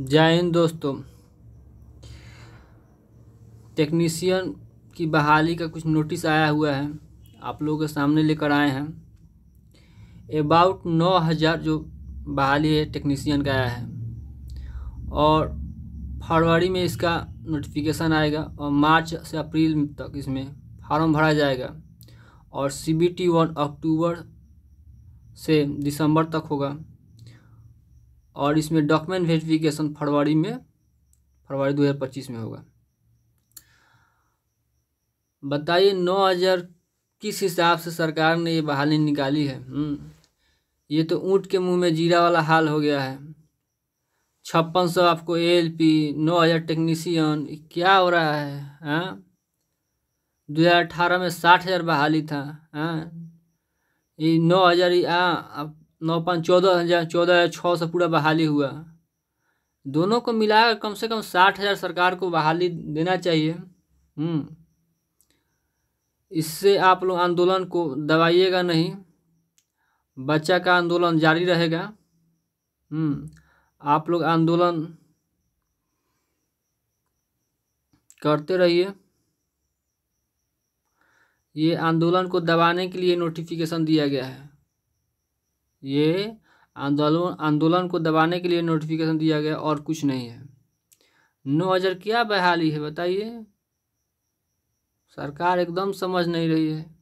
जय हिंद दोस्तों टेक्नीशियन की बहाली का कुछ नोटिस आया हुआ है आप लोगों के सामने लेकर आए हैं अबाउट नौ हज़ार जो बहाली है टेक्नीशियन का आया है और फरवरी में इसका नोटिफिकेशन आएगा और मार्च से अप्रैल तक इसमें फार्म भरा जाएगा और सी बी टी वन अक्टूबर से दिसंबर तक होगा और इसमें डॉक्यूमेंट वेरिफिकेशन फरवरी में फरवरी 2025 में होगा बताइए नौ हज़ार किस हिसाब से सरकार ने ये बहाली निकाली है हम्म, ये तो ऊँट के मुंह में जीरा वाला हाल हो गया है छप्पन सौ आपको एल पी नौ हज़ार टेक्नीसियन क्या हो रहा है हाँ दो हज़ार अठारह में साठ हज़ार बहाली था हाँ ये नौ हज़ार हाँ, नौ पाँच चौदह हज़ार चौदह हज़ार छः सौ पूरा बहाली हुआ दोनों को मिलाकर कम से कम साठ हज़ार सरकार को बहाली देना चाहिए हम्म। इससे आप लोग आंदोलन को दबाइएगा नहीं बच्चा का आंदोलन जारी रहेगा हम्म। आप लोग आंदोलन करते रहिए ये आंदोलन को दबाने के लिए नोटिफिकेशन दिया गया है ये आंदोलन आंदोलन को दबाने के लिए नोटिफिकेशन दिया गया और कुछ नहीं है नो अजर क्या बहाली है बताइए सरकार एकदम समझ नहीं रही है